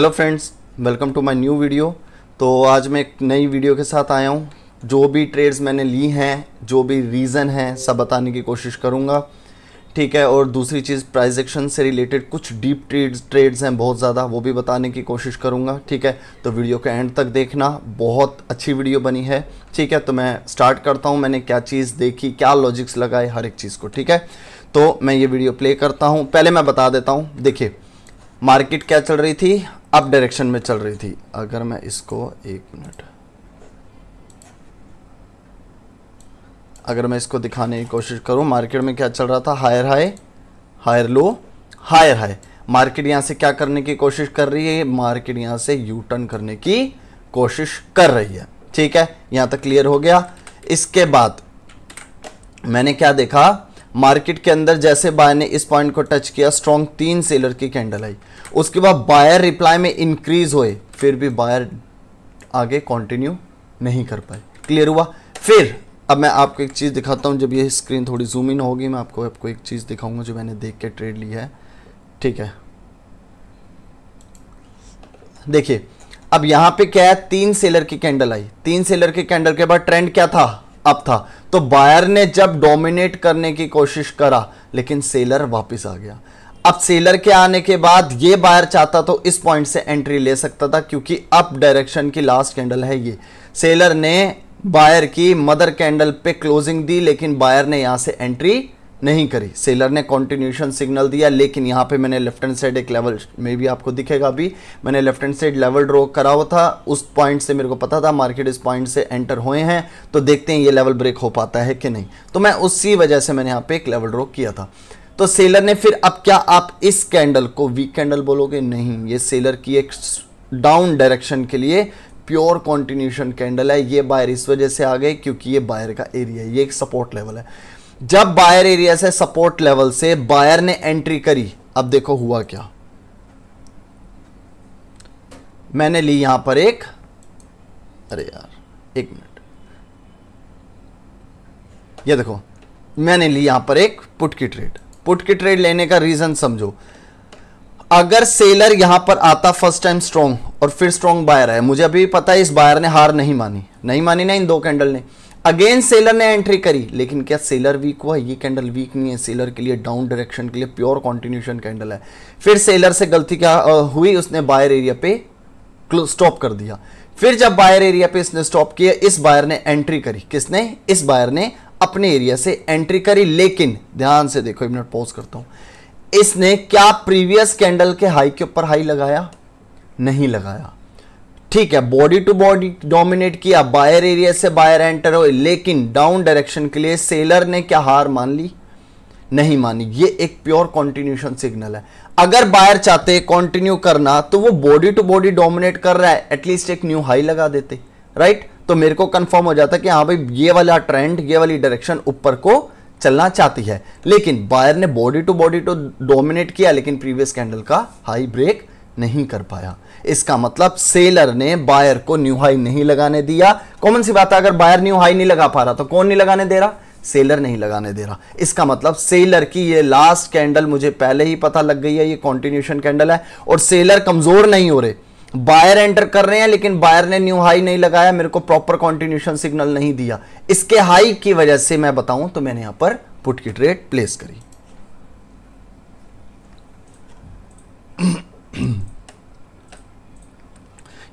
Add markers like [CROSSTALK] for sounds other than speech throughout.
hello friends welcome to my new video तो आज मैं एक नई वीडियो के साथ आया हूँ जो भी ट्रेड्स मैंने ली हैं जो भी रीज़न है सब बताने की कोशिश करूँगा ठीक है और दूसरी चीज़ प्राइस एक्शन से रिलेटेड कुछ डीप ट्रेड्स ट्रेड्स हैं बहुत ज़्यादा वो भी बताने की कोशिश करूँगा ठीक है तो वीडियो के एंड तक देखना बहुत अच्छी वीडियो बनी है ठीक है तो मैं स्टार्ट करता हूँ मैंने क्या चीज़ देखी क्या लॉजिक्स लगाए हर एक चीज़ को ठीक है तो मैं ये वीडियो प्ले करता हूँ पहले मैं बता देता हूँ देखिए मार्केट क्या चल रही थी अप डायरेक्शन में चल रही थी अगर मैं इसको एक मिनट अगर मैं इसको दिखाने की कोशिश करूं मार्केट में क्या चल रहा था higher high higher low higher high market यहां से क्या करने की कोशिश कर रही है मार्केट यहां से यू टर्न करने की कोशिश कर रही है ठीक है यहां तक क्लियर हो गया इसके बाद मैंने क्या देखा मार्केट के अंदर जैसे बाय ने इस पॉइंट को टच किया स्ट्रॉन्ग तीन सेलर की कैंडल आई उसके बाद बायर रिप्लाई में इंक्रीज हुए फिर भी बायर आगे कंटिन्यू नहीं कर पाए क्लियर हुआ फिर अब मैं आपको एक चीज़ दिखाता हूँ जब ये स्क्रीन थोड़ी जूम इन होगी मैं आपको आपको एक चीज़ दिखाऊंगा जो मैंने देख के ट्रेड ली है ठीक है देखिए अब यहाँ पे क्या है तीन सेलर की कैंडल आई तीन सेलर की कैंडल के बाद ट्रेंड क्या था अप था तो बायर ने जब डोमिनेट करने की कोशिश करा लेकिन सेलर वापस आ गया अब सेलर के आने के बाद ये बायर चाहता तो इस पॉइंट से एंट्री ले सकता था क्योंकि अप डायरेक्शन की लास्ट कैंडल है ये सेलर ने बायर की मदर कैंडल पे क्लोजिंग दी लेकिन बायर ने यहाँ से एंट्री नहीं करी सेलर ने कॉन्टिन्यूशन सिग्नल दिया लेकिन यहाँ पे मैंने लेफ्ट हैंड साइड एक लेवल में भी आपको दिखेगा अभी मैंने left hand side level draw करा हुआ था उस पॉइंट से मेरे को पता था मार्केट इस पॉइंट से एंटर हुए हैं तो देखते हैं ये लेवल ब्रेक हो पाता है कि नहीं तो मैं उसी वजह से मैंने यहाँ पे एक लेवल ड्रॉ किया था तो सेलर ने फिर अब क्या आप इस कैंडल को वीक कैंडल बोलोगे नहीं ये सेलर की एक डाउन डायरेक्शन के लिए प्योर कॉन्टिन्यूशन कैंडल है ये बायर इस वजह से आ गई क्योंकि ये बायर का एरिया है ये एक सपोर्ट लेवल है जब बायर एरिया से सपोर्ट लेवल से बायर ने एंट्री करी अब देखो हुआ क्या मैंने ली यहां पर एक अरे यार एक मिनट ये देखो मैंने ली यहां पर एक पुट की ट्रेड पुट की ट्रेड लेने का रीजन समझो अगर सेलर यहां पर आता फर्स्ट टाइम स्ट्रॉन्ग और फिर स्ट्रॉन्ग बायर है मुझे अभी पता है इस बायर ने हार नहीं मानी नहीं मानी ना इन दो कैंडल ने अगेन सेलर ने एंट्री करी लेकिन क्या सेलर वीक हुआ ये कैंडल वीक नहीं है सेलर के लिए डाउन डायरेक्शन के लिए प्योर कॉन्टिन्यूशन कैंडल है फिर सेलर से गलती क्या हुई उसने बायर एरिया पे स्टॉप कर दिया फिर जब बायर एरिया पे इसने स्टॉप किया इस बायर ने एंट्री करी किसने इस बायर ने अपने एरिया से एंट्री करी लेकिन ध्यान से देखो एक मिनट पॉज करता हूं इसने क्या प्रीवियस कैंडल के हाई के ऊपर हाई लगाया नहीं लगाया ठीक है बॉडी टू बॉडी डोमिनेट किया बायर एरिया से बायर एंटर हो लेकिन डाउन डायरेक्शन के लिए सेलर ने क्या हार मान ली नहीं मानी ये एक प्योर कॉन्टिन्यूशन सिग्नल है अगर बायर चाहते कंटिन्यू करना तो वो बॉडी टू बॉडी डोमिनेट कर रहा है एटलीस्ट एक न्यू हाई लगा देते राइट तो मेरे को कंफर्म हो जाता कि हाँ भाई ये वाला ट्रेंड ये वाली डायरेक्शन ऊपर को चलना चाहती है लेकिन बायर ने body to body to dominate किया लेकिन प्रीवियस कैंडल का हाई ब्रेक नहीं कर पाया इसका मतलब सेलर ने बायर को न्यू हाई नहीं लगाने दिया कॉमन सी बात है अगर बायर न्यू हाई नहीं लगा पा रहा तो कौन नहीं लगाने दे रहा सेलर नहीं लगाने दे रहा इसका मतलब सेलर की ये लास्ट कैंडल मुझे पहले ही पता लग गई है ये कॉन्टिन्यूशन कैंडल है और सेलर कमजोर नहीं हो रहे बायर एंटर कर रहे हैं लेकिन बायर ने न्यू हाई नहीं लगाया मेरे को प्रॉपर कॉन्टिन्यूशन सिग्नल नहीं दिया इसके हाई की वजह से मैं बताऊं तो मैंने यहां पर पुट की ट्रेड प्लेस करी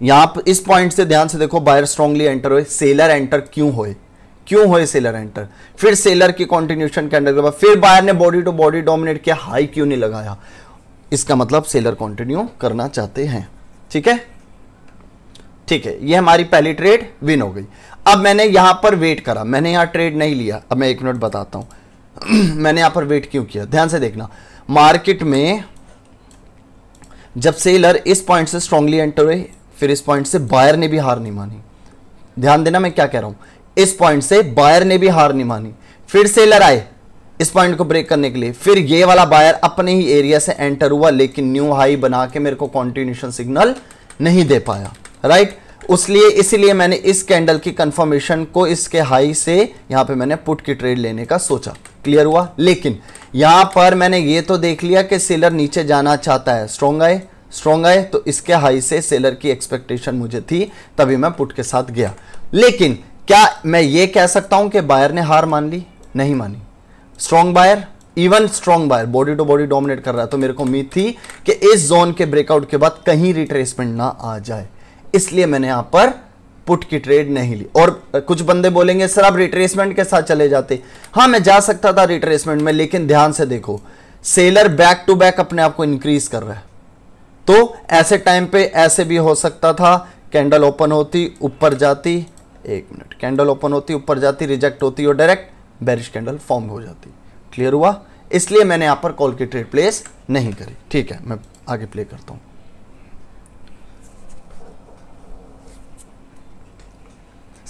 यहाँ इस पॉइंट से ध्यान से देखो बायर स्ट्रांगली एंटर हुए सेलर एंटर क्यों होए क्यों हुए सेलर एंटर फिर सेलर की कॉन्टिन्यूशन के अंडर के बाद फिर बायर ने बॉडी टू बॉडी डोमिनेट किया हाई क्यों नहीं लगाया इसका मतलब सेलर कॉन्टिन्यू करना चाहते हैं ठीक है ठीक है ये हमारी पहली ट्रेड विन हो गई अब मैंने यहां पर वेट करा मैंने यहां ट्रेड नहीं लिया अब मैं एक मिनट बताता हूं [CLEARS THROAT] मैंने यहां पर वेट क्यों किया ध्यान से देखना मार्केट में जब सेलर इस पॉइंट से स्ट्रांगली एंटर हुए फिर इस पॉइंट से बायर ने भी हार नहीं मानी ध्यान देना मैं क्या कह रहा हूं इस पॉइंट से बायर ने भी हार नहीं मानी फिर से लड़ाए इस पॉइंट को ब्रेक करने के लिए फिर ये वाला बायर अपने ही एरिया से एंटर हुआ लेकिन न्यू हाई बना के मेरे को कॉन्टिन्यूशन सिग्नल नहीं दे पाया राइट उसलिए इसीलिए मैंने इस कैंडल की कंफर्मेशन को इसके हाई से यहां पे मैंने पुट की ट्रेड लेने का सोचा क्लियर हुआ लेकिन यहां पर मैंने ये तो देख लिया कि सेलर नीचे जाना चाहता है स्ट्रॉन्ग आए स्ट्रॉन्ग आए तो इसके हाई से सेलर की एक्सपेक्टेशन मुझे थी तभी मैं पुट के साथ गया लेकिन क्या मैं ये कह सकता हूं कि बायर ने हार मान ली नहीं मानी strong buyer even strong buyer body to body dominate कर रहा है तो मेरे को उम्मीद थी कि इस जोन के ब्रेकआउट के बाद कहीं रिट्रेसमेंट ना आ जाए इसलिए मैंने यहां पर पुट की ट्रेड नहीं ली और कुछ बंदे बोलेंगे सर आप रिट्रेसमेंट के साथ चले जाते हाँ मैं जा सकता था रिट्रेसमेंट में लेकिन ध्यान से देखो सेलर बैक टू बैक अपने आप को इंक्रीज कर रहा है तो ऐसे टाइम पे ऐसे भी हो सकता था कैंडल ओपन होती ऊपर जाती एक मिनट कैंडल ओपन होती ऊपर जाती रिजेक्ट होती और डायरेक्ट बैरिश कैंडल फॉर्म हो जाती क्लियर हुआ इसलिए मैंने यहाँ पर कॉल की ट्रेड प्लेस नहीं करी ठीक है मैं आगे प्ले करता हूँ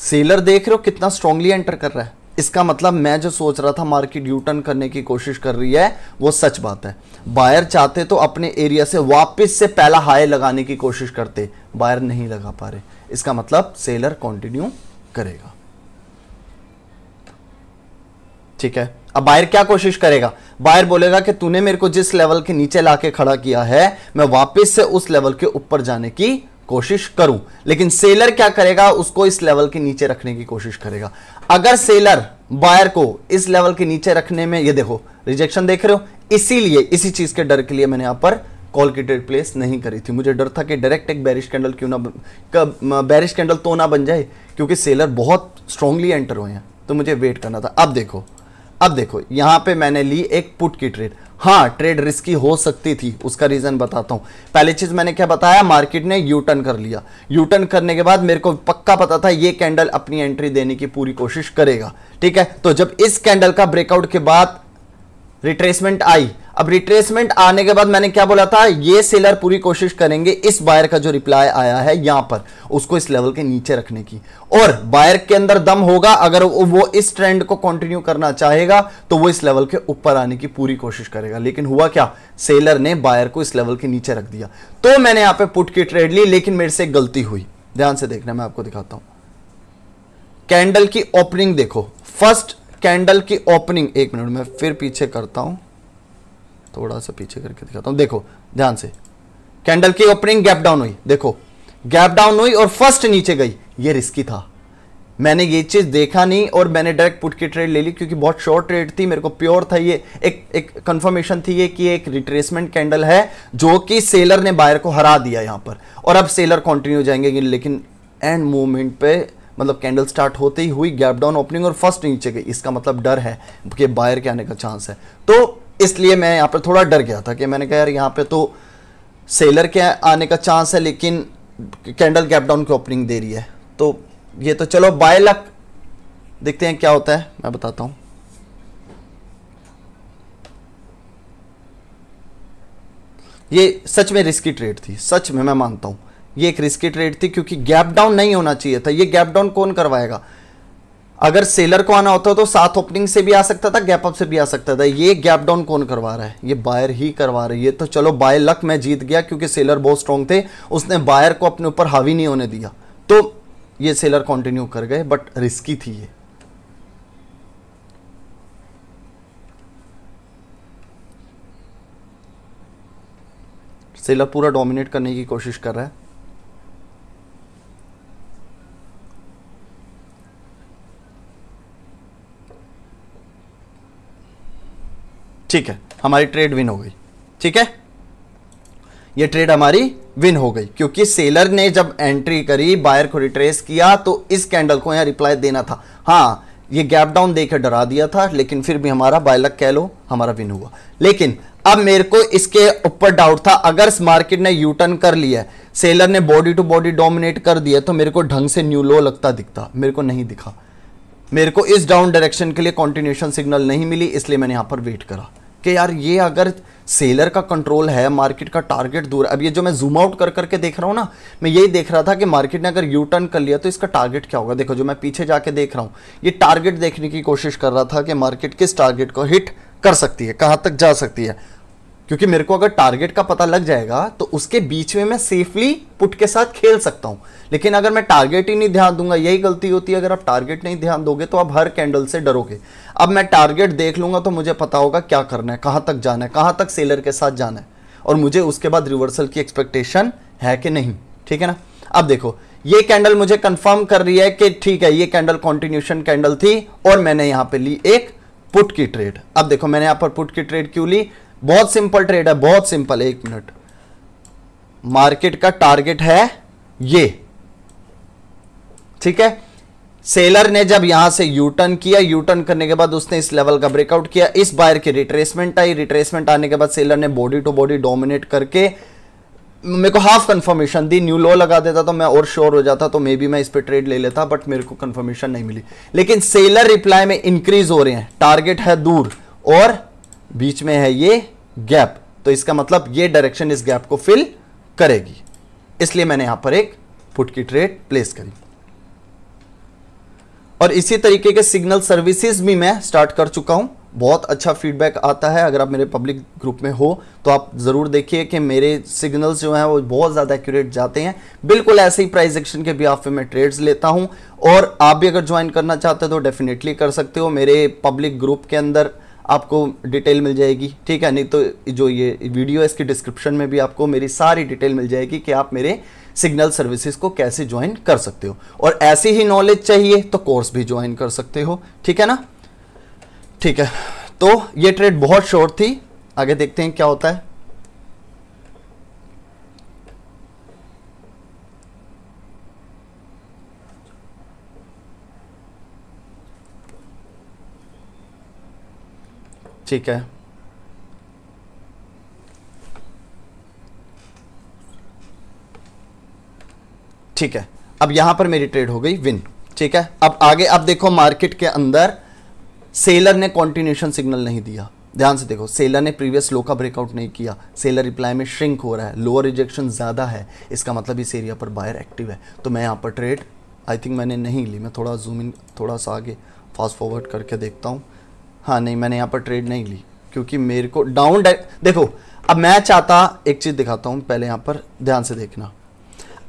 सेलर देख रहे हो कितना स्ट्रांगली एंटर कर रहा है इसका मतलब मैं जो सोच रहा था मार्केट यू टर्न करने की कोशिश कर रही है वो सच बात है बायर चाहते तो अपने एरिया से वापस से पहला हाई लगाने की कोशिश करते बायर नहीं लगा पा रहे इसका मतलब सेलर कंटिन्यू करेगा ठीक है अब बायर क्या कोशिश करेगा बायर बोलेगा कि तूने मेरे को जिस लेवल के नीचे लाके खड़ा किया है मैं वापस से उस लेवल के ऊपर जाने की कोशिश करूं लेकिन सेलर क्या करेगा उसको इस लेवल के नीचे रखने की कोशिश करेगा अगर सेलर बायर को इस लेवल के नीचे रखने में ये देखो रिजेक्शन देख रहे हो इसीलिए इसी चीज के डर के लिए मैंने यहां पर कॉल की ट्रेड प्लेस नहीं करी थी मुझे डर था कि डायरेक्ट एक बैरिश कैंडल क्यों ना बैरिश कैंडल तो ना बन जाए क्योंकि सेलर बहुत स्ट्रांगली एंटर हुए हैं तो मुझे वेट करना था अब देखो अब देखो यहां पे मैंने ली एक पुट की ट्रेड हाँ ट्रेड रिस्की हो सकती थी उसका रीज़न बताता हूं पहली चीज़ मैंने क्या बताया मार्केट ने यू टर्न कर लिया यू टर्न करने के बाद मेरे को पक्का पता था ये कैंडल अपनी एंट्री देने की पूरी कोशिश करेगा ठीक है तो जब इस कैंडल का ब्रेकआउट के बाद रिट्रेसमेंट आई अब रिट्रेसमेंट आने के बाद मैंने क्या बोला था ये सेलर पूरी कोशिश करेंगे इस बायर का जो रिप्लाई आया है यहां पर उसको इस लेवल के नीचे रखने की और बायर के अंदर दम होगा अगर वो इस ट्रेंड को कंटिन्यू करना चाहेगा तो वो इस लेवल के ऊपर आने की पूरी कोशिश करेगा लेकिन हुआ क्या सेलर ने बायर को इस लेवल के नीचे रख दिया तो मैंने यहां पर पुट की ट्रेड ली लेकिन मेरे से गलती हुई ध्यान से देखना मैं आपको दिखाता हूं कैंडल की ओपनिंग देखो फर्स्ट कैंडल की ओपनिंग एक मिनट में फिर पीछे करता हूं थोड़ा सा पीछे करके दिखाता हूं देखो ध्यान से कैंडल की ओपनिंग गैप डाउन हुई देखो गैप डाउन हुई और फर्स्ट नीचे गई ये रिस्की था मैंने ये चीज़ देखा नहीं और मैंने डायरेक्ट पुट की ट्रेड ले ली क्योंकि बहुत शॉर्ट ट्रेड थी मेरे को प्योर था ये एक एक कंफर्मेशन थी ये कि एक रिट्रेसमेंट कैंडल है जो कि सेलर ने बायर को हरा दिया यहां पर और अब सेलर कंटिन्यू जाएंगे लेकिन एंड मूवमेंट पे मतलब कैंडल स्टार्ट होते ही हुई गैप डाउन ओपनिंग और फर्स्ट नीचे गई इसका मतलब डर है कि बायर के आने का चांस है तो इसलिए मैं यहाँ पर थोड़ा डर गया था कि मैंने कहा यार यहाँ पर तो सेलर के आने का चांस है लेकिन कैंडल गैप डाउन की ओपनिंग दे रही है तो ये तो चलो बाय लक देखते हैं क्या होता है मैं बताता हूँ ये सच में रिस्की ट्रेड थी सच में मैं मानता हूँ ये एक रिस्की ट्रेड थी क्योंकि गैप डाउन नहीं होना चाहिए था ये गैप डाउन कौन करवाएगा अगर सेलर को आना होता तो सात ओपनिंग से भी आ सकता था गैप अप से भी आ सकता था ये गैप डाउन कौन करवा रहा है ये बायर ही करवा रही है तो चलो बाय लक मैं जीत गया क्योंकि सेलर बहुत स्ट्रॉन्ग थे उसने बायर को अपने ऊपर हावी नहीं होने दिया तो ये सेलर कंटिन्यू कर गए बट रिस्की थी ये सेलर पूरा डोमिनेट करने की कोशिश कर रहा है ठीक है हमारी ट्रेड विन हो गई ठीक है ये ट्रेड हमारी विन हो गई क्योंकि सेलर ने जब एंट्री करी बायर को रिट्रेस किया तो इस कैंडल को यहाँ रिप्लाई देना था हाँ ये गैप डाउन देकर डरा दिया था लेकिन फिर भी हमारा बायलक कह लो हमारा विन हुआ लेकिन अब मेरे को इसके ऊपर डाउट था अगर मार्केट ने यू टर्न कर लिया सेलर ने बॉडी टू बॉडी डोमिनेट कर दिया तो मेरे को ढंग से न्यू लो लगता दिखता मेरे को नहीं दिखा मेरे को इस डाउन डायरेक्शन के लिए कॉन्टिन्यूशन सिग्नल नहीं मिली इसलिए मैंने यहाँ पर वेट करा कि यार ये अगर सेलर का कंट्रोल है मार्केट का टारगेट दूर अब ये जो मैं जूम आउट कर करके देख रहा हूँ ना मैं यही देख रहा था कि मार्केट ने अगर यू टर्न कर लिया तो इसका टारगेट क्या होगा देखो जो मैं पीछे जाके देख रहा हूँ ये टारगेट देखने की कोशिश कर रहा था कि मार्केट किस टारगेट को हिट कर सकती है कहाँ तक जा सकती है क्योंकि मेरे को अगर टारगेट का पता लग जाएगा तो उसके बीच में मैं सेफली पुट के साथ खेल सकता हूँ लेकिन अगर मैं टारगेट ही नहीं ध्यान दूंगा यही गलती होती है अगर आप टारगेट नहीं ध्यान दोगे तो आप हर कैंडल से डरोगे अब मैं टारगेट देख लूंगा तो मुझे पता होगा क्या करना है कहाँ तक जाना है कहाँ तक सेलर के साथ जाना है और मुझे उसके बाद रिवर्सल की एक्सपेक्टेशन है कि नहीं ठीक है ना अब देखो ये कैंडल मुझे कंफर्म कर रही है कि ठीक है ये कैंडल कॉन्टिन्यूशन कैंडल थी और मैंने यहाँ पे ली एक पुट की ट्रेड अब देखो मैंने यहाँ पर पुट की ट्रेड क्यों ली बहुत सिंपल ट्रेड है बहुत सिंपल एक मिनट मार्केट का टारगेट है ये ठीक है सेलर ने जब यहां से यू टर्न किया यू टर्न करने के बाद उसने इस लेवल का ब्रेकआउट किया इस बायर की रिट्रेसमेंट आई रिट्रेसमेंट आने के बाद सेलर ने बॉडी टू बॉडी डोमिनेट करके मेरे को हाफ कंफर्मेशन दी न्यू लो लगा देता तो मैं और श्योर हो जाता तो मे बी मैं इस पर ट्रेड ले लेता बट मेरे को कंफर्मेशन नहीं मिली लेकिन सेलर रिप्लाई में इंक्रीज हो रहे हैं टारगेट है दूर और बीच में है ये गैप तो इसका मतलब ये डायरेक्शन इस गैप को फिल करेगी इसलिए मैंने यहां पर एक पुट की ट्रेड प्लेस करी और इसी तरीके के सिग्नल सर्विसेज भी मैं स्टार्ट कर चुका हूं बहुत अच्छा फीडबैक आता है अगर आप मेरे पब्लिक ग्रुप में हो तो आप ज़रूर देखिए कि मेरे सिग्नल्स जो हैं वो बहुत ज़्यादा एक्यूरेट जाते हैं बिल्कुल ऐसे ही प्राइस एक्शन के भी पे मैं ट्रेड्स लेता हूं और आप भी अगर ज्वाइन करना चाहते हो तो डेफिनेटली कर सकते हो मेरे पब्लिक ग्रुप के अंदर आपको डिटेल मिल जाएगी ठीक है नहीं तो जो ये वीडियो है इसकी डिस्क्रिप्शन में भी आपको मेरी सारी डिटेल मिल जाएगी कि आप मेरे सिग्नल सर्विसेज को कैसे ज्वाइन कर सकते हो और ऐसी ही नॉलेज चाहिए तो कोर्स भी ज्वाइन कर सकते हो ठीक है ना ठीक है तो ये ट्रेड बहुत शॉर्ट थी आगे देखते हैं क्या होता है ठीक है ठीक है अब यहां पर मेरी ट्रेड हो गई विन ठीक है अब आगे अब देखो मार्केट के अंदर सेलर ने कॉन्टिन्यूशन सिग्नल नहीं दिया ध्यान से देखो सेलर ने प्रीवियस लो का ब्रेकआउट नहीं किया सेलर रिप्लाई में श्रिंक हो रहा है लोअर रिजेक्शन ज़्यादा है इसका मतलब इस एरिया पर बायर एक्टिव है तो मैं यहां पर ट्रेड आई थिंक मैंने नहीं ली मैं थोड़ा जूम इन थोड़ा सा आगे फास्ट फॉरवर्ड करके देखता हूँ हाँ नहीं मैंने यहाँ पर ट्रेड नहीं ली क्योंकि मेरे को डाउन देखो अब मैं चाहता एक चीज़ दिखाता हूँ पहले यहाँ पर ध्यान से देखना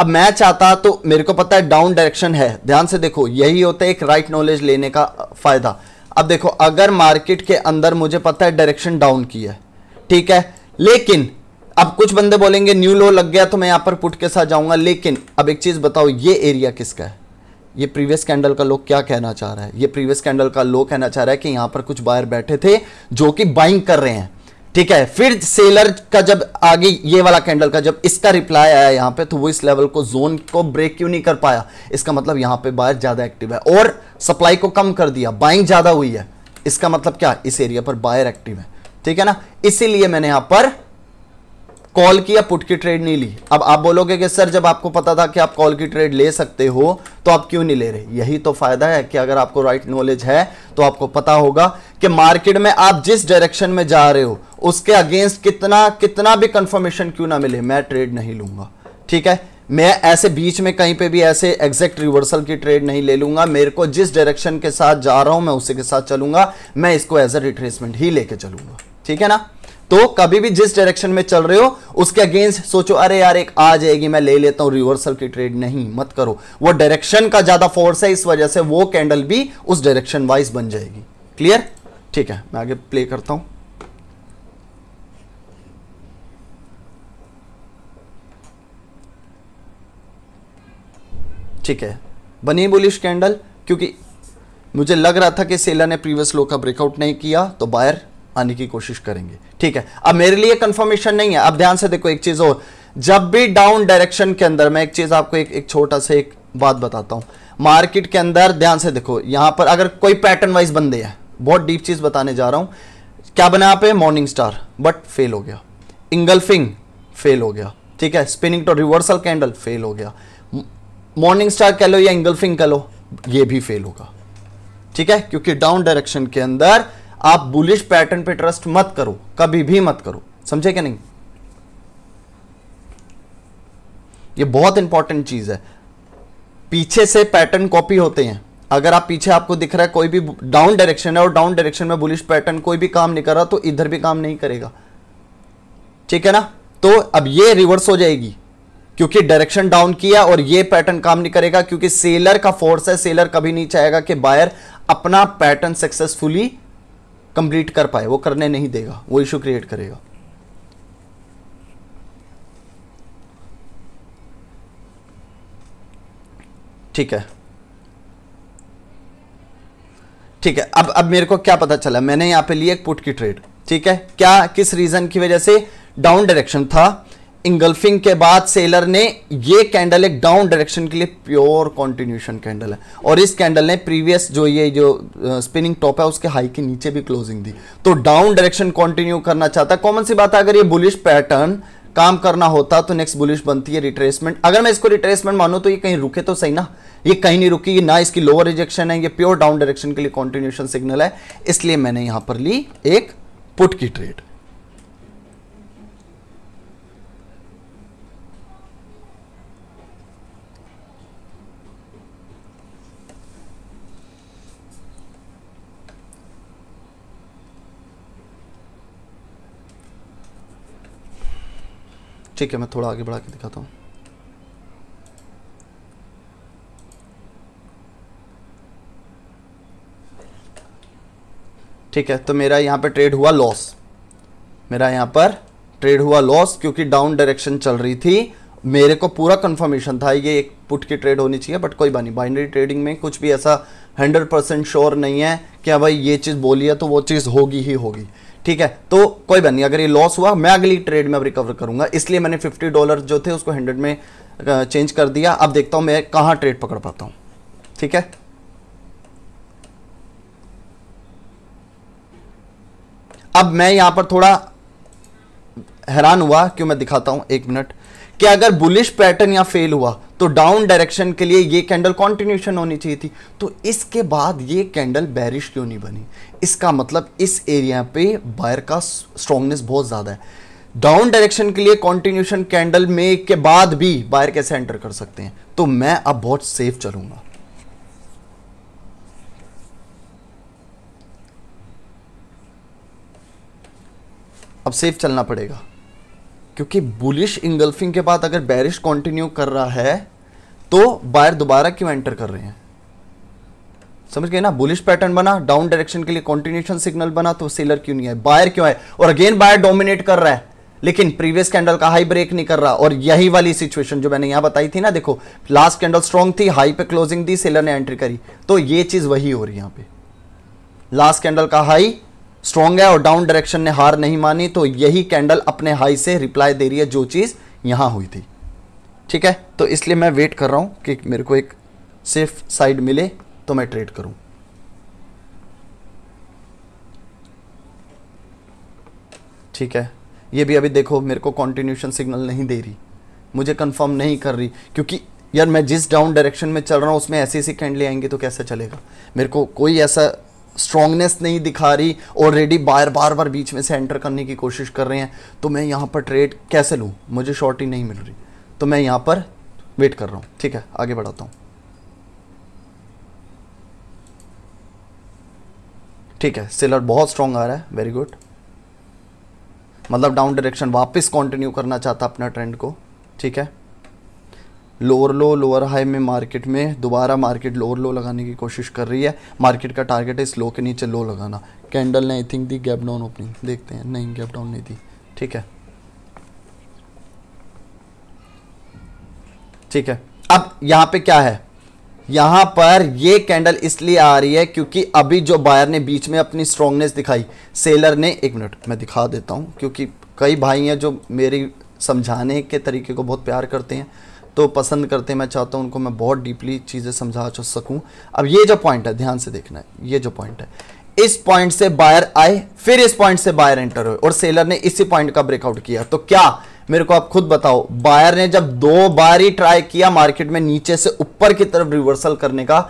अब मैं चाहता तो मेरे को पता है डाउन डायरेक्शन है ध्यान से देखो यही होता है एक राइट right नॉलेज लेने का फ़ायदा अब देखो अगर मार्केट के अंदर मुझे पता है डायरेक्शन डाउन की है ठीक है लेकिन अब कुछ बंदे बोलेंगे न्यू लो लग गया तो मैं यहाँ पर पुट के साथ जाऊंगा लेकिन अब एक चीज़ बताओ ये एरिया किसका है ये प्रीवियस कैंडल का लोग क्या कहना चाह रहा है ये प्रीवियस कैंडल का लोग कहना चाह रहा है कि यहां पर कुछ बायर बैठे थे जो कि बाइंग कर रहे हैं ठीक है फिर सेलर का जब आगे ये वाला कैंडल का जब इसका रिप्लाई आया यहां पे तो वो इस लेवल को जोन को ब्रेक क्यों नहीं कर पाया इसका मतलब यहां पे बायर ज़्यादा एक्टिव है और सप्लाई को कम कर दिया बाइंग ज़्यादा हुई है इसका मतलब क्या इस एरिया पर बायर एक्टिव है ठीक है ना इसीलिए मैंने यहां पर कॉल की या पुट की ट्रेड नहीं ली अब आप बोलोगे कि सर जब आपको पता था कि आप कॉल की ट्रेड ले सकते हो तो आप क्यों नहीं ले रहे यही तो फायदा है कि अगर आपको राइट right नॉलेज है तो आपको पता होगा कि मार्केट में आप जिस डायरेक्शन में जा रहे हो उसके अगेंस्ट कितना कितना भी कंफर्मेशन क्यों ना मिले मैं ट्रेड नहीं लूंगा ठीक है मैं ऐसे बीच में कहीं पे भी ऐसे एग्जैक्ट रिवर्सल की ट्रेड नहीं ले लूंगा मेरे को जिस डायरेक्शन के साथ जा रहा हूं मैं उसी के साथ चलूंगा मैं इसको एज अ रिट्रेसमेंट ही लेके चलूंगा ठीक है ना तो कभी भी जिस डायरेक्शन में चल रहे हो उसके अगेंस्ट सोचो अरे यार एक आ जाएगी मैं ले लेता हूं रिवर्सल की ट्रेड नहीं मत करो वो डायरेक्शन का ज्यादा फोर्स है इस वजह से वो कैंडल भी उस डायरेक्शन वाइज बन जाएगी क्लियर ठीक है मैं आगे प्ले करता हूं ठीक है बनी बुलिश कैंडल क्योंकि मुझे लग रहा था कि सेलर ने प्रीवियस लो का ब्रेकआउट नहीं किया तो बायर आने की कोशिश करेंगे ठीक है अब मेरे लिए कंफर्मेशन नहीं है अब ध्यान से देखो एक चीज और जब भी डाउन डायरेक्शन के अंदर मैं एक चीज आपको एक, एक छोटा सा एक बात बताता हूं मार्केट के अंदर ध्यान से देखो यहां पर अगर कोई पैटर्न वाइज बंदे हैं बहुत डीप चीज बताने जा रहा हूं क्या बना यहाँ पे मॉर्निंग स्टार बट फेल हो गया इंगल्फिंग फेल हो गया ठीक है spinning to reversal candle fail हो गया मॉर्निंग स्टार कह लो या इंगल्फिंग कह लो ये भी फेल होगा ठीक है क्योंकि डाउन डायरेक्शन के अंदर आप बुलिश पैटर्न पे ट्रस्ट मत करो कभी भी मत करो समझे क्या नहीं ये बहुत इंपॉर्टेंट चीज है पीछे से पैटर्न कॉपी होते हैं अगर आप पीछे आपको दिख रहा है कोई भी डाउन डायरेक्शन है और डाउन डायरेक्शन में बुलिश पैटर्न कोई भी काम नहीं कर रहा तो इधर भी काम नहीं करेगा ठीक है ना तो अब ये रिवर्स हो जाएगी क्योंकि डायरेक्शन डाउन किया और ये पैटर्न काम नहीं करेगा क्योंकि सेलर का फोर्स है सेलर कभी नहीं चाहेगा कि बायर अपना पैटर्न सक्सेसफुली कंप्लीट कर पाए वो करने नहीं देगा वो इशू क्रिएट करेगा ठीक है ठीक है अब अब मेरे को क्या पता चला मैंने यहां पे ली एक पुट की ट्रेड ठीक है क्या किस रीजन की वजह से डाउन डायरेक्शन था इंगल्फिंग के बाद सेलर ने ये कैंडल एक डाउन डायरेक्शन के लिए प्योर कॉन्टिन्यूशन कैंडल है और इस कैंडल ने प्रीवियस जो ये जो स्पिनिंग टॉप है उसके हाई के नीचे भी क्लोजिंग दी तो डाउन डायरेक्शन कंटिन्यू करना चाहता है कॉमन सी बात है अगर ये बुलिश पैटर्न काम करना होता तो नेक्स्ट बुलिश बनती है रिट्रेसमेंट अगर मैं इसको रिट्रेसमेंट मानू तो ये कहीं रुके तो सही ना ये कहीं नहीं रुकी ना इसकी लोअर रिजेक्शन है ये प्योर डाउन डायरेक्शन के लिए कॉन्टिन्यूशन सिग्नल है इसलिए मैंने यहां पर ली एक पुट की ट्रेड ठीक है मैं थोड़ा आगे बढ़ा के दिखाता हूँ ठीक है तो मेरा यहाँ पर ट्रेड हुआ लॉस मेरा यहाँ पर ट्रेड हुआ लॉस क्योंकि डाउन डायरेक्शन चल रही थी मेरे को पूरा कंफर्मेशन था ये एक पुट की ट्रेड होनी चाहिए बट कोई बात नहीं बाइनरी ट्रेडिंग में कुछ भी ऐसा हंड्रेड परसेंट श्योर नहीं है कि हाँ भाई ये चीज़ बोली है तो वो चीज़ होगी ही होगी ठीक है तो कोई बात नहीं अगर ये लॉस हुआ मैं अगली ट्रेड में अब रिकवर करूंगा इसलिए मैंने फिफ्टी डॉलर जो थे उसको हंड्रेड में चेंज कर दिया अब देखता हूं मैं कहां ट्रेड पकड़ पाता हूं ठीक है अब मैं यहां पर थोड़ा हैरान हुआ क्यों मैं दिखाता हूं एक मिनट कि अगर बुलिश पैटर्न या फेल हुआ तो डाउन डायरेक्शन के लिए ये कैंडल कॉन्टिन्यूशन होनी चाहिए थी तो इसके बाद ये कैंडल बैरिश क्यों नहीं बनी इसका मतलब इस एरिया पे बायर का स्ट्रॉन्गनेस बहुत ज़्यादा है डाउन डायरेक्शन के लिए कॉन्टिन्यूशन कैंडल में के बाद भी बायर कैसे एंटर कर सकते हैं तो मैं अब बहुत सेफ चलूंगा अब सेफ चलना पड़ेगा क्योंकि बुलिश इंगल्फिंग के बाद अगर बैरिश कंटिन्यू कर रहा है तो बायर दोबारा क्यों एंटर कर रहे हैं समझ गए ना बुलिश पैटर्न बना डाउन डायरेक्शन के लिए कॉन्टिन्यूशन सिग्नल बना तो सेलर क्यों नहीं है बायर क्यों है और अगेन बायर डोमिनेट कर रहा है लेकिन प्रीवियस कैंडल का हाई ब्रेक नहीं कर रहा और यही वाली सिचुएशन जो मैंने यहां बताई थी ना देखो लास्ट कैंडल स्ट्रॉन्ग थी हाई पे क्लोजिंग दी सेलर ने एंट्री करी तो ये चीज वही हो रही है यहां पे लास्ट कैंडल का हाई स्ट्रॉन्ग है और डाउन डायरेक्शन ने हार नहीं मानी तो यही कैंडल अपने हाई से रिप्लाई दे रही है जो चीज़ यहाँ हुई थी ठीक है तो इसलिए मैं वेट कर रहा हूँ कि मेरे को एक सेफ साइड मिले तो मैं ट्रेड करूँ ठीक है ये भी अभी देखो मेरे को कॉन्टिन्यूशन सिग्नल नहीं दे रही मुझे कंफर्म नहीं कर रही क्योंकि यार मैं जिस डाउन डायरेक्शन में चल रहा हूँ उसमें ऐसी ऐसी कैंडले आएंगी तो कैसे चलेगा मेरे को कोई ऐसा स्ट्रांगनेस नहीं दिखा रही ऑलरेडी बार बार बार बीच में से एंटर करने की कोशिश कर रहे हैं तो मैं यहाँ पर ट्रेड कैसे लूँ मुझे शॉर्ट ही नहीं मिल रही तो मैं यहाँ पर वेट कर रहा हूँ ठीक है आगे बढ़ाता हूँ ठीक है सेलर बहुत स्ट्रांग आ रहा है वेरी गुड मतलब डाउन डायरेक्शन वापस कंटिन्यू करना चाहता अपना ट्रेंड को ठीक है लोअर लो लोअर हाई में मार्केट में दोबारा मार्केट लोअर लो लगाने की कोशिश कर रही है मार्केट का टारगेट है इस लो के नीचे लो लगाना कैंडल ने आई थिंक दी गैप डाउन ओपनिंग देखते हैं नहीं गैप डाउन नहीं दी ठीक है ठीक है अब यहाँ पे क्या है यहाँ पर ये कैंडल इसलिए आ रही है क्योंकि अभी जो बायर ने बीच में अपनी स्ट्रांगनेस दिखाई सेलर ने एक मिनट मैं दिखा देता हूँ क्योंकि कई भाई हैं जो मेरी समझाने के तरीके को बहुत प्यार करते हैं तो पसंद करते हैं मैं चाहता हूँ उनको मैं बहुत डीपली चीज़ें समझा सकूँ अब ये जो पॉइंट है ध्यान से देखना है ये जो पॉइंट है इस पॉइंट से बायर आए फिर इस पॉइंट से बायर एंटर हुए और सेलर ने इसी पॉइंट का ब्रेकआउट किया तो क्या मेरे को आप खुद बताओ बायर ने जब दो बार ही ट्राई किया मार्केट में नीचे से ऊपर की तरफ रिवर्सल करने का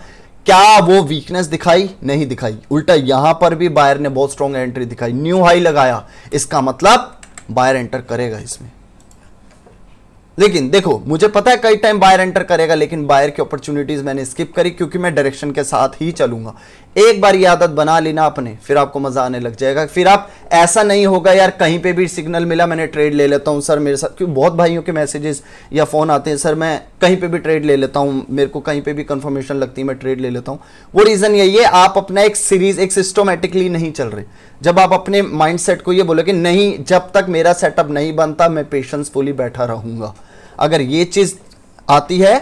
क्या वो वीकनेस दिखाई नहीं दिखाई उल्टा यहां पर भी बायर ने बहुत स्ट्रॉन्ग एंट्री दिखाई न्यू हाई लगाया इसका मतलब बायर एंटर करेगा इसमें लेकिन देखो मुझे पता है कई टाइम बायर एंटर करेगा लेकिन बायर की अपॉर्चुनिटीज मैंने स्किप करी क्योंकि मैं डायरेक्शन के साथ ही चलूंगा एक बार ये आदत बना लेना अपने फिर आपको मजा आने लग जाएगा फिर आप ऐसा नहीं होगा यार कहीं पे भी सिग्नल मिला मैंने ट्रेड ले लेता हूँ सर मेरे साथ क्यों बहुत भाइयों के मैसेजेस या फ़ोन आते हैं सर मैं कहीं पे भी ट्रेड ले लेता हूँ मेरे को कहीं पे भी कंफर्मेशन लगती है मैं ट्रेड ले लेता हूँ वो रीज़न यही है आप अपना एक सीरीज एक सिस्टोमेटिकली नहीं चल रहे जब आप अपने माइंड को ये बोले कि नहीं जब तक मेरा सेटअप नहीं बनता मैं पेशेंसफुली बैठा रहूँगा अगर ये चीज़ आती है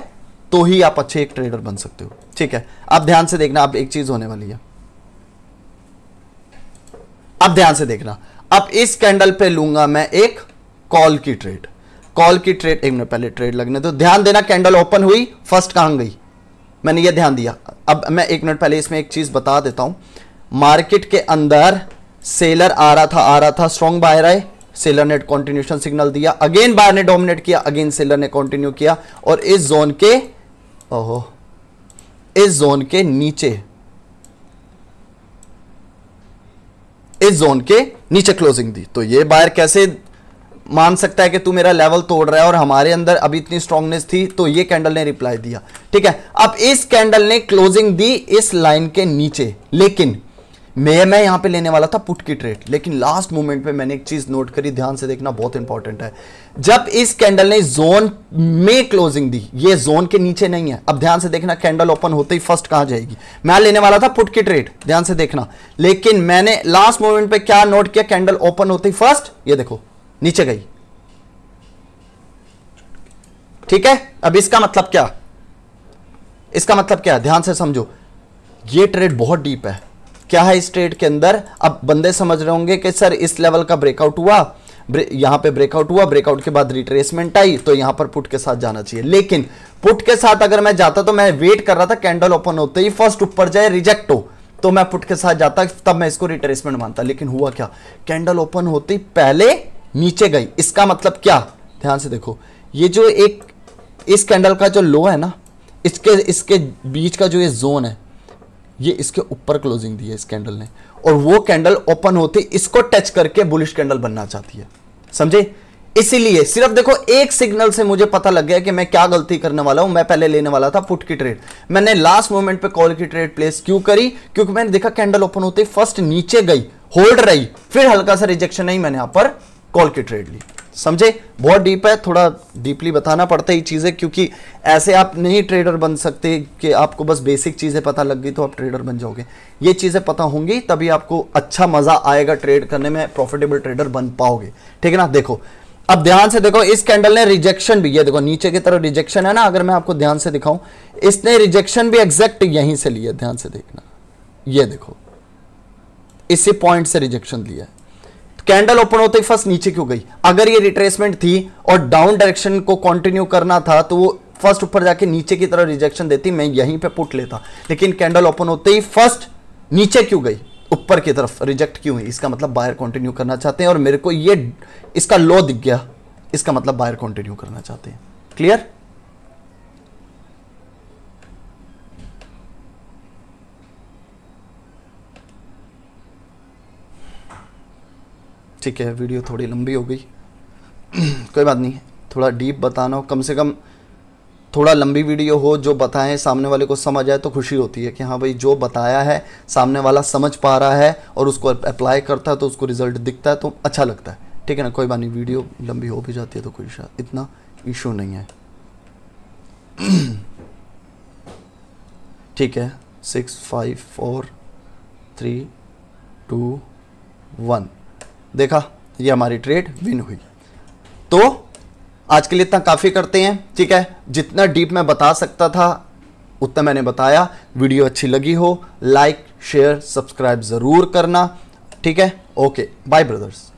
तो ही आप अच्छे एक ट्रेडर बन सकते हो ठीक है अब ध्यान से देखना अब एक चीज़ होने वाली है अब ध्यान से देखना अब इस कैंडल पे लूंगा मैं एक कॉल की ट्रेड कॉल की ट्रेड एक मिनट पहले ट्रेड लगने तो ध्यान देना कैंडल ओपन हुई फर्स्ट कहां गई मैंने ये ध्यान दिया अब मैं एक मिनट पहले इसमें एक चीज़ बता देता हूं मार्केट के अंदर सेलर आ रहा था आ रहा था स्ट्रॉन्ग बायर आए सेलर ने कॉन्टिन्यूशन सिग्नल दिया अगेन बार ने डोमिनेट किया अगेन सेलर ने कॉन्टिन्यू किया और इस जोन के ओहो इस जोन के नीचे इस जोन के नीचे क्लोजिंग दी तो ये बायर कैसे मान सकता है कि तू मेरा लेवल तोड़ रहा है और हमारे अंदर अभी इतनी स्ट्रांगनेस थी तो ये कैंडल ने रिप्लाई दिया ठीक है अब इस कैंडल ने क्लोजिंग दी इस लाइन के नीचे लेकिन मैं मैं यहाँ पे लेने वाला था पुट की ट्रेड लेकिन लास्ट मोमेंट पे मैंने एक चीज़ नोट करी ध्यान से देखना बहुत इंपॉर्टेंट है जब इस कैंडल ने जोन में क्लोजिंग दी ये जोन के नीचे नहीं है अब ध्यान से देखना कैंडल ओपन होते ही फर्स्ट कहां जाएगी मैं लेने वाला था पुट की ट्रेड ध्यान से देखना लेकिन मैंने लास्ट मोमेंट पे क्या नोट किया कैंडल ओपन होते ही फर्स्ट ये देखो नीचे गई ठीक है अब इसका मतलब क्या इसका मतलब क्या ध्यान से समझो ये ट्रेड बहुत डीप है क्या है इस ट्रेड के अंदर अब बंदे समझ रहे होंगे कि सर इस लेवल का ब्रेकआउट हुआ ब्रे, यहाँ पे ब्रेकआउट हुआ ब्रेकआउट के बाद रिट्रेसमेंट आई तो यहां पर पुट के साथ जाना चाहिए लेकिन पुट के साथ अगर मैं जाता तो मैं वेट कर रहा था कैंडल ओपन होते ही फर्स्ट ऊपर जाए रिजेक्ट हो तो मैं पुट के साथ जाता तब मैं इसको रिट्रेसमेंट मानता लेकिन हुआ क्या कैंडल ओपन होते ही पहले नीचे गई इसका मतलब क्या ध्यान से देखो ये जो एक इस कैंडल का जो लो है ना इसके इसके बीच का जो ये जोन है ये इसके ऊपर क्लोजिंग दी है इस कैंडल ने और वो कैंडल ओपन होते इसको टच करके बुलिश कैंडल बनना चाहती है समझे इसीलिए सिर्फ देखो एक सिग्नल से मुझे पता लग गया कि मैं क्या गलती करने वाला हूं मैं पहले लेने वाला था पुट की ट्रेड मैंने लास्ट मोमेंट पे कॉल की ट्रेड प्लेस क्यों करी क्योंकि मैंने देखा कैंडल ओपन होते फर्स्ट नीचे गई होल्ड रही फिर हल्का सा रिजेक्शन नहीं मैंने यहां पर कॉल की ट्रेड ली समझे बहुत डीप है थोड़ा डीपली बताना पड़ता है ये चीज़ें क्योंकि ऐसे आप नहीं ट्रेडर बन सकते कि आपको बस बेसिक चीज़ें पता लग गई तो आप ट्रेडर बन जाओगे ये चीज़ें पता होंगी तभी आपको अच्छा मज़ा आएगा ट्रेड करने में प्रॉफिटेबल ट्रेडर बन पाओगे ठीक है ना देखो अब ध्यान से देखो इस कैंडल ने रिजेक्शन भी है देखो नीचे की तरफ रिजेक्शन है ना अगर मैं आपको ध्यान से दिखाऊं इसने रिजेक्शन भी एग्जैक्ट यहीं से लिया ध्यान से देखना ये देखो इसी पॉइंट से रिजेक्शन लिया कैंडल ओपन होते ही फर्स्ट नीचे क्यों गई अगर ये रिट्रेसमेंट थी और डाउन डायरेक्शन को कंटिन्यू करना था तो वो फर्स्ट ऊपर जाके नीचे की तरह रिजेक्शन देती मैं यहीं पे पुट लेता लेकिन कैंडल ओपन होते ही फर्स्ट नीचे क्यों गई ऊपर की तरफ रिजेक्ट क्यों हुई इसका मतलब बायर कंटिन्यू करना चाहते हैं और मेरे को ये इसका लो दिख गया इसका मतलब बायर कंटिन्यू करना चाहते हैं क्लियर ठीक है वीडियो थोड़ी लंबी हो गई कोई बात नहीं थोड़ा डीप बताना हो कम से कम थोड़ा लंबी वीडियो हो जो बताएं सामने वाले को समझ आए तो खुशी होती है कि हाँ भाई जो बताया है सामने वाला समझ पा रहा है और उसको अप्लाई करता है तो उसको रिजल्ट दिखता है तो अच्छा लगता है ठीक है ना कोई बात नहीं वीडियो लंबी हो भी जाती है तो कोई इतना इशू नहीं है ठीक है six five four three two one देखा ये हमारी ट्रेड विन हुई तो आज के लिए इतना काफ़ी करते हैं ठीक है जितना डीप मैं बता सकता था उतना मैंने बताया वीडियो अच्छी लगी हो लाइक शेयर सब्सक्राइब ज़रूर करना ठीक है ओके बाय ब्रदर्स